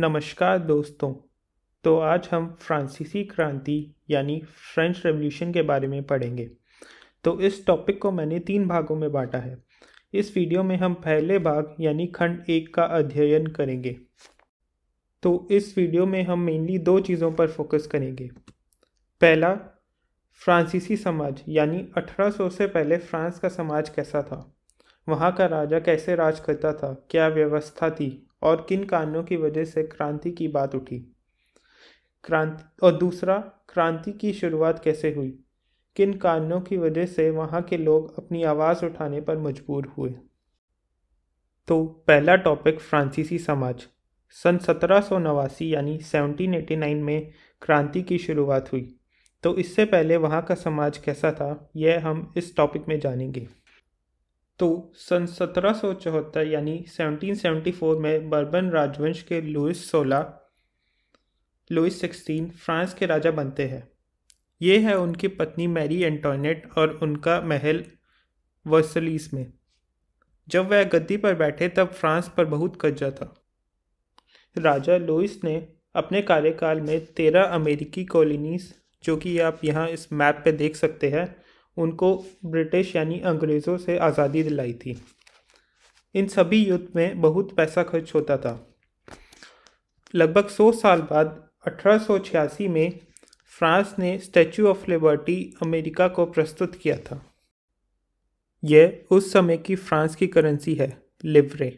नमस्कार दोस्तों तो आज हम फ्रांसीसी क्रांति यानी फ्रेंच रेवोल्यूशन के बारे में पढ़ेंगे तो इस टॉपिक को मैंने तीन भागों में बांटा है इस वीडियो में हम पहले भाग यानी खंड एक का अध्ययन करेंगे तो इस वीडियो में हम मेनली दो चीज़ों पर फोकस करेंगे पहला फ्रांसीसी समाज यानी 1800 से पहले फ्रांस का समाज कैसा था वहाँ का राजा कैसे राज करता था क्या व्यवस्था थी और किन कारणों की वजह से क्रांति की बात उठी क्रांति और दूसरा क्रांति की शुरुआत कैसे हुई किन कारणों की वजह से वहाँ के लोग अपनी आवाज़ उठाने पर मजबूर हुए तो पहला टॉपिक फ्रांसीसी समाज सन सत्रह सौ नवासी यानी सेवनटीन एटी नाइन में क्रांति की शुरुआत हुई तो इससे पहले वहाँ का समाज कैसा था यह हम इस टॉपिक में जानेंगे तो सन सत्रह सौ चौहत्तर यानी फोर में बर्बन राजवंश के लुइस सोलह लुइस सिक्सटीन फ्रांस के राजा बनते हैं ये है उनकी पत्नी मैरी एंटोनेट और उनका महल वर्सलीस में जब वह गद्दी पर बैठे तब फ्रांस पर बहुत कज्जा था राजा लुइस ने अपने कार्यकाल में तेरह अमेरिकी कॉलोनीज जो कि आप यहाँ इस मैप पे देख सकते हैं उनको ब्रिटिश यानी अंग्रेज़ों से आज़ादी दिलाई थी इन सभी युद्ध में बहुत पैसा खर्च होता था लगभग सौ साल बाद अठारह में फ्रांस ने स्टैचू ऑफ लिबर्टी अमेरिका को प्रस्तुत किया था यह उस समय की फ्रांस की करेंसी है लिवरे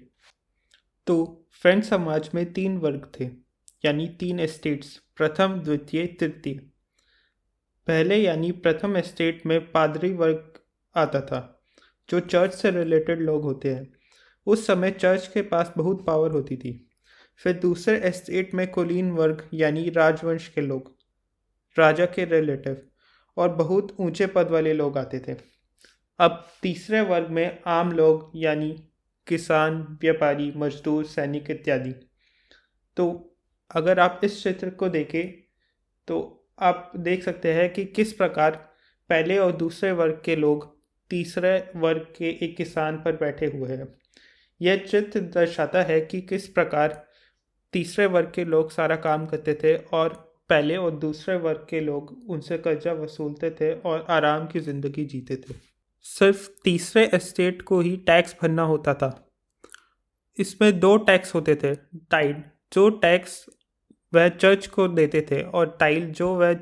तो फ्रेंच समाज में तीन वर्ग थे यानी तीन एस्टेट्स प्रथम द्वितीय तृतीय पहले यानी प्रथम एस्टेट में पादरी वर्ग आता था जो चर्च से रिलेटेड लोग होते हैं उस समय चर्च के पास बहुत पावर होती थी फिर दूसरे एस्टेट में कुलीन वर्ग यानी राजवंश के लोग राजा के रिलेटिव और बहुत ऊंचे पद वाले लोग आते थे अब तीसरे वर्ग में आम लोग यानी किसान व्यापारी मजदूर सैनिक इत्यादि तो अगर आप इस चित्र को देखें तो आप देख सकते हैं कि किस प्रकार पहले और दूसरे वर्ग के लोग तीसरे वर्ग के एक किसान पर बैठे हुए हैं यह चित्र दर्शाता है कि किस प्रकार तीसरे वर्ग के लोग सारा काम करते थे और पहले और दूसरे वर्ग के लोग उनसे कर्जा वसूलते थे और आराम की ज़िंदगी जीते थे सिर्फ तीसरे एस्टेट को ही टैक्स भरना होता था इसमें दो टैक्स होते थे टाइड जो टैक्स वह चर्च को देते थे और टाइल जो वह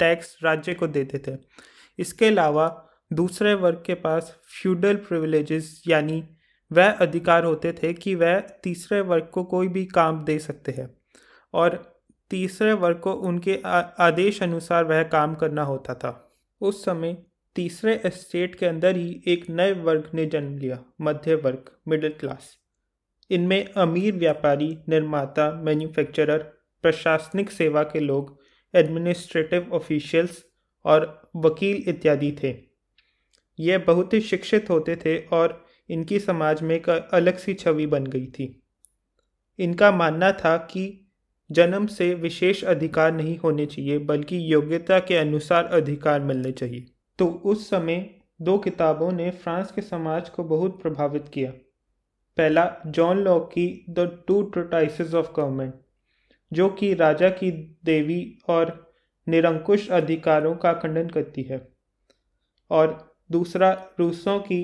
टैक्स राज्य को देते थे इसके अलावा दूसरे वर्ग के पास फ्यूडल प्रिविलेजेस यानी वह अधिकार होते थे कि वह तीसरे वर्ग को कोई भी काम दे सकते हैं और तीसरे वर्ग को उनके आदेश अनुसार वह काम करना होता था उस समय तीसरे एस्टेट के अंदर ही एक नए वर्ग ने जन्म लिया मध्य वर्ग मिडिल क्लास इनमें अमीर व्यापारी निर्माता मैन्युफैक्चरर प्रशासनिक सेवा के लोग एडमिनिस्ट्रेटिव ऑफिशियल्स और वकील इत्यादि थे ये बहुत ही शिक्षित होते थे और इनकी समाज में एक अलग सी छवि बन गई थी इनका मानना था कि जन्म से विशेष अधिकार नहीं होने चाहिए बल्कि योग्यता के अनुसार अधिकार मिलने चाहिए तो उस समय दो किताबों ने फ्रांस के समाज को बहुत प्रभावित किया पहला जॉन लॉक की the two treatises of government जो कि राजा की देवी और निरंकुश अधिकारों का खंडन करती है और दूसरा रूसों की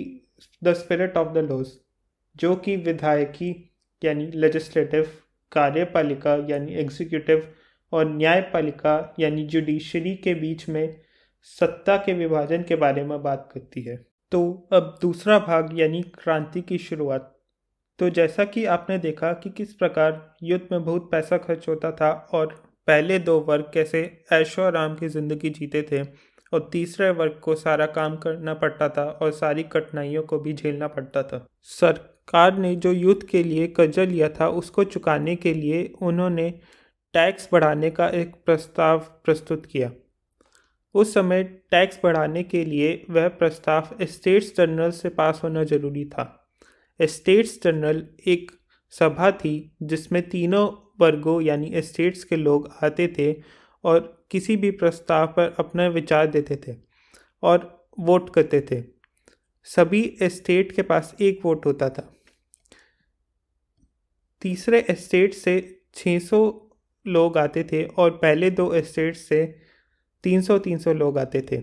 the spirit of the laws जो कि विधायकी यानी लेजिस्लेटिव कार्यपालिका यानी एग्जीक्यूटिव और न्यायपालिका यानी जुडिशरी के बीच में सत्ता के विभाजन के बारे में बात करती है तो अब दूसरा भाग यानी क्रांति की शुरुआत तो जैसा कि आपने देखा कि किस प्रकार युद्ध में बहुत पैसा खर्च होता था और पहले दो वर्ग कैसे ऐशो आराम की ज़िंदगी जीते थे और तीसरे वर्ग को सारा काम करना पड़ता था और सारी कठिनाइयों को भी झेलना पड़ता था सरकार ने जो युद्ध के लिए कर्जा लिया था उसको चुकाने के लिए उन्होंने टैक्स बढ़ाने का एक प्रस्ताव प्रस्तुत किया उस समय टैक्स बढ़ाने के लिए वह प्रस्ताव स्टेट्स जनरल से पास होना जरूरी था एस्टेट्स जनरल एक सभा थी जिसमें तीनों वर्गों यानी एस्टेट्स के लोग आते थे और किसी भी प्रस्ताव पर अपना विचार देते थे और वोट करते थे सभी एस्टेट के पास एक वोट होता था तीसरे एस्टेट से 600 लोग आते थे और पहले दो एस्टेट से 300-300 लोग आते थे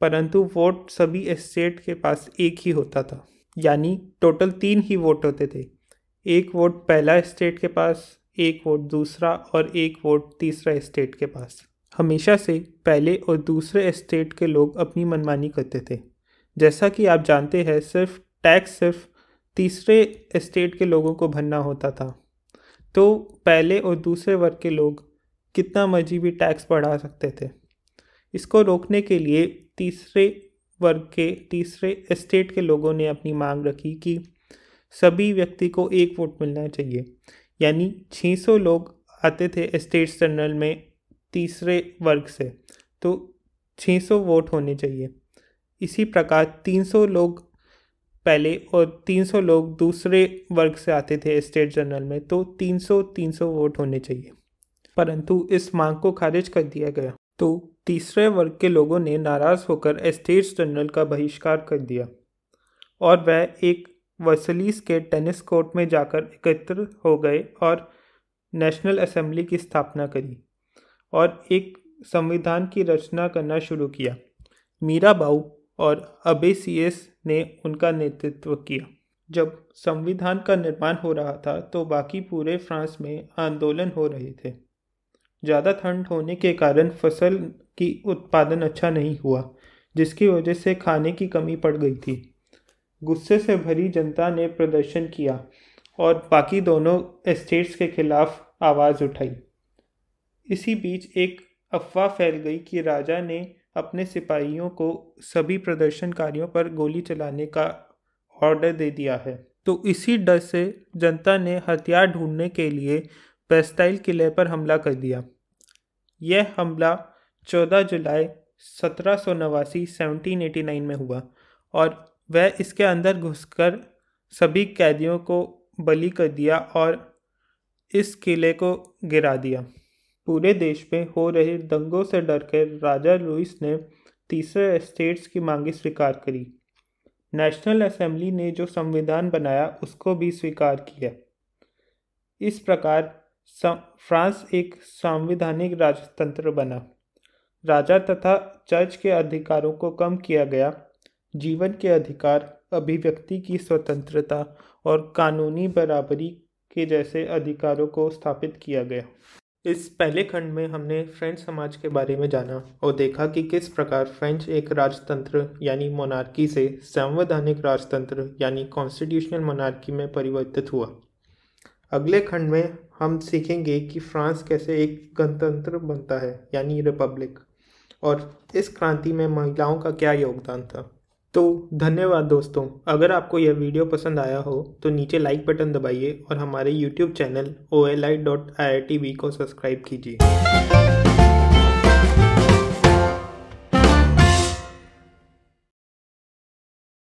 परंतु वोट सभी एस्टेट के पास एक ही होता था यानी टोटल तीन ही वोट होते थे एक वोट पहला स्टेट के पास एक वोट दूसरा और एक वोट तीसरा स्टेट के पास हमेशा से पहले और दूसरे स्टेट के लोग अपनी मनमानी करते थे जैसा कि आप जानते हैं सिर्फ टैक्स सिर्फ तीसरे स्टेट के लोगों को भरना होता था तो पहले और दूसरे वर्ग के लोग कितना मर्जी भी टैक्स बढ़ा सकते थे इसको रोकने के लिए तीसरे वर्ग के तीसरे स्टेट के लोगों ने अपनी मांग रखी कि सभी व्यक्ति को एक वोट मिलना चाहिए यानी 600 लोग आते थे स्टेट जनरल में तीसरे वर्ग से तो 600 वोट होने चाहिए इसी प्रकार 300 लोग पहले और 300 लोग दूसरे वर्ग से आते थे स्टेट जनरल में तो 300 300 वोट होने चाहिए परंतु इस मांग को खारिज कर दिया गया तो तीसरे वर्ग के लोगों ने नाराज़ होकर एस्टेट्स जनरल का बहिष्कार कर दिया और वह एक वसलीस के टेनिस कोर्ट में जाकर एकत्र हो गए और नेशनल असेंबली की स्थापना करी और एक संविधान की रचना करना शुरू किया मीरा बाऊ और अबेसीएस ने उनका नेतृत्व किया जब संविधान का निर्माण हो रहा था तो बाकी पूरे फ्रांस में आंदोलन हो रहे थे ज़्यादा ठंड होने के कारण फसल की उत्पादन अच्छा नहीं हुआ जिसकी वजह से खाने की कमी पड़ गई थी गुस्से से भरी जनता ने प्रदर्शन किया और बाकी दोनों एस्टेट्स के खिलाफ आवाज़ उठाई इसी बीच एक अफवाह फैल गई कि राजा ने अपने सिपाहियों को सभी प्रदर्शनकारियों पर गोली चलाने का ऑर्डर दे दिया है तो इसी डर से जनता ने हथियार ढूंढने के लिए पेस्टाइल किले पर हमला कर दिया यह हमला 14 जुलाई सत्रह सौ नवासी सेवनटीन एटी नाइन में हुआ और वह इसके अंदर घुसकर सभी कैदियों को बलि कर दिया और इस किले को गिरा दिया पूरे देश में हो रहे दंगों से डर कर राजा लुइस ने तीसरे स्टेट्स की मांगे स्वीकार करी नेशनल असेंबली ने जो संविधान बनाया उसको भी स्वीकार किया इस प्रकार फ्रांस एक संवैधानिक राजतंत्र बना राजा तथा चर्च के अधिकारों को कम किया गया जीवन के अधिकार अभिव्यक्ति की स्वतंत्रता और कानूनी बराबरी के जैसे अधिकारों को स्थापित किया गया इस पहले खंड में हमने फ्रेंच समाज के बारे में जाना और देखा कि किस प्रकार फ्रेंच एक राजतंत्र यानी मोनार्की से संवैधानिक राजतंत्र यानी कॉन्स्टिट्यूशनल मोनार्की में परिवर्तित हुआ अगले खंड में हम सीखेंगे कि फ्रांस कैसे एक गणतंत्र बनता है यानी रिपब्लिक और इस क्रांति में महिलाओं का क्या योगदान था तो धन्यवाद दोस्तों अगर आपको यह वीडियो पसंद आया हो तो नीचे लाइक बटन दबाइए और हमारे YouTube channel O L I dot I I T V को सब्सक्राइब कीजिए